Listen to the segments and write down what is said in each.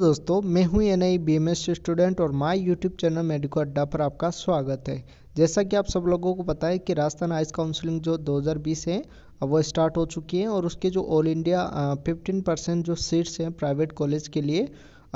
दोस्तों मैं हूं N I B M S student और my YouTube channel Medico Adda पर आपका स्वागत है जैसा कि आप सब लोगों को पता है कि राजस्थान आइस काउंसलिंग जो 2020 है वो स्टार्ट हो चुकी है और उसके जो ऑल इंडिया 15 परसेंट जो सीट्स हैं प्राइवेट कॉलेज के लिए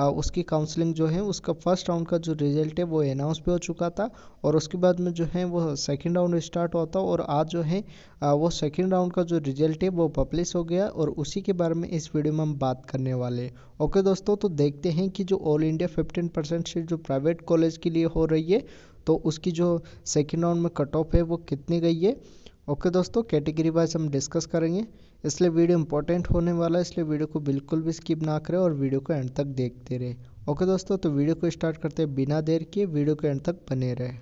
उसकी काउंसलिंग जो है उसका फर्स्ट राउंड का जो रिजल्ट है वो अनाउंस भी हो चुका था और उसके बाद में जो है वो सेकेंड राउंड स्टार्ट हुआ था और आज जो है वो सेकेंड राउंड का जो रिजल्ट है वो पब्लिश हो गया और उसी के बारे में इस वीडियो में हम बात करने वाले ओके दोस्तों तो देखते हैं कि जो all India fifteen percent seat जो प्राइवेट कॉलेज के लिए हो रही है तो उसकी जो सेकेंड राउंड में कट ऑफ है वो कितनी गई है ओके okay दोस्तों कैटेगरी वाइज हम डिस्कस करेंगे इसलिए वीडियो इंपॉर्टेंट होने वाला है इसलिए वीडियो को बिल्कुल भी स्किप ना करें और वीडियो को एंड तक देखते रहे ओके okay दोस्तों तो वीडियो को स्टार्ट करते हैं बिना देर किए वीडियो के एंड तक बने रहे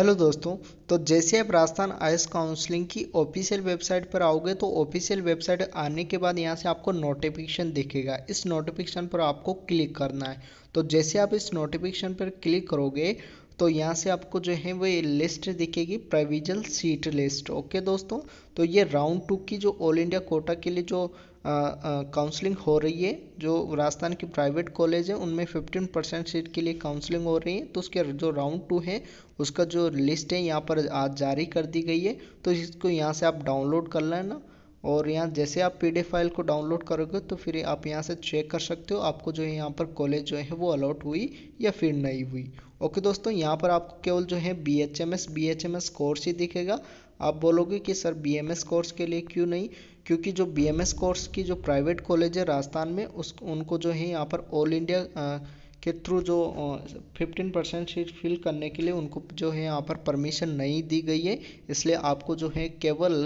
हेलो दोस्तों तो जैसे आप राजस्थान आयुष काउंसलिंग की ऑफिशियल वेबसाइट पर आओगे तो ऑफिशियल वेबसाइट आने के बाद यहाँ से आपको नोटिफिकेशन दिखेगा इस नोटिफिकेशन पर आपको क्लिक करना है तो जैसे आप इस नोटिफिकेशन पर क्लिक करोगे तो यहाँ से आपको जो है वो ये लिस्ट दिखेगी प्रोविजनल सीट लिस्ट ओके दोस्तों तो ये राउंड टू की जो ऑल इंडिया कोटा के लिए जो काउंसलिंग हो रही है जो राजस्थान की प्राइवेट कॉलेज है उनमें फिफ्टीन परसेंट सीट के लिए काउंसलिंग हो रही है तो उसके जो राउंड टू है उसका जो लिस्ट है यहाँ पर आज जारी कर दी गई है तो इसको यहाँ से आप डाउनलोड कर लेना और यहाँ जैसे आप पी फाइल को डाउनलोड करोगे तो फिर आप यहाँ से चेक कर सकते हो आपको जो है यहाँ पर कॉलेज जो है वो अलाउट हुई या फिर नहीं हुई ओके दोस्तों यहाँ पर आपको केवल जो है B H M S B H M S course ही दिखेगा आप बोलोगे कि sir B M S course के लिए क्यों नहीं क्योंकि जो बी एम एस कोर्स की जो प्राइवेट कॉलेज है राजस्थान में उस उनको जो है यहाँ पर ऑल इंडिया के थ्रू जो फिफ्टीन परसेंट सीट फिल करने के लिए उनको जो है यहाँ पर परमिशन नहीं दी गई है इसलिए आपको जो है केवल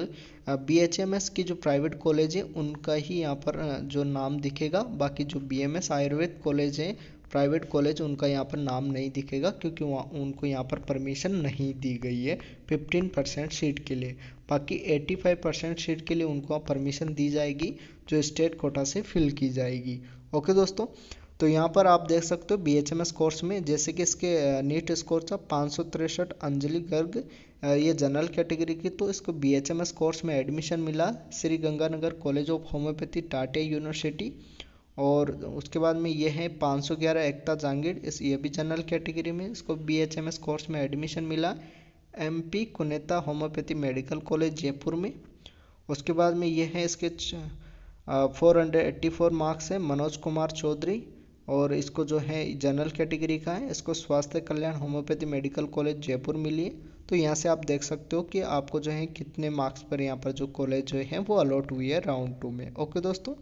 बी एच एम एस की जो प्राइवेट कॉलेज है उनका ही यहाँ पर जो नाम दिखेगा बाकी जो B M S Ayurveda college है प्राइवेट कॉलेज उनका यहाँ पर नाम नहीं दिखेगा क्योंकि वहाँ उनको यहाँ पर परमिशन नहीं दी गई है फिफ्टीन परसेंट सीट के लिए बाकी एट्टी फाइव परसेंट सीट के लिए उनको परमिशन दी जाएगी जो स्टेट कोटा से फिल की जाएगी ओके दोस्तों तो यहाँ पर आप देख सकते हो B H M S course में जैसे कि इसके नीट स्कोर था पाँच सौ तिरसठ अंजलि गर्ग ये जनरल कैटेगरी की तो इसको B H M S course में एडमिशन मिला Shri Ganganagar college of homeopathy टाटे यूनिवर्सिटी और उसके बाद में ये है 511 एकता जांगिड़ इस ये भी जनरल कैटेगरी में इसको B H M S course में एडमिशन मिला एम पी कुनेता होम्योपैथी मेडिकल कॉलेज जयपुर में उसके बाद में ये है इसके four hundred eighty four marks है मनोज कुमार चौधरी और इसको जो है जनरल कैटेगरी का है इसको Swasthya Kalyan homeopathy medical college Jaipur मिली है तो यहाँ से आप देख सकते हो कि आपको जो है कितने मार्क्स पर यहाँ पर जो कॉलेज जो है वो अलॉट हुई है राउंड टू में ओके दोस्तों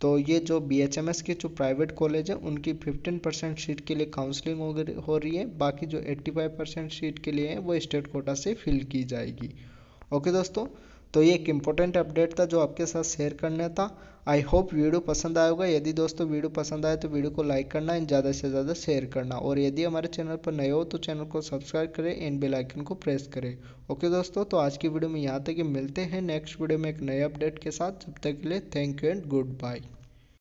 तो ये जो बी एच एम एस के जो प्राइवेट कॉलेज है उनकी फिफ्टीन परसेंट सीट के लिए काउंसलिंग हो रही है बाकी जो एट्टी फाइव परसेंट सीट के लिए है वो स्टेट कोटा से फिल की जाएगी ओके दोस्तों तो ये एक इम्पोर्टेंट अपडेट था जो आपके साथ शेयर करना था आई होप वीडियो पसंद आया होगा यदि दोस्तों वीडियो पसंद आए तो वीडियो को लाइक करना एंड ज़्यादा से ज़्यादा शेयर करना और यदि हमारे चैनल पर नए हो तो चैनल को सब्सक्राइब करें एंड बेल आइकन को प्रेस करें ओके दोस्तों तो आज की वीडियो में यहाँ तक मिलते हैं नेक्स्ट वीडियो में एक नए अपडेट के साथ जब तक के लिए thank you and good bye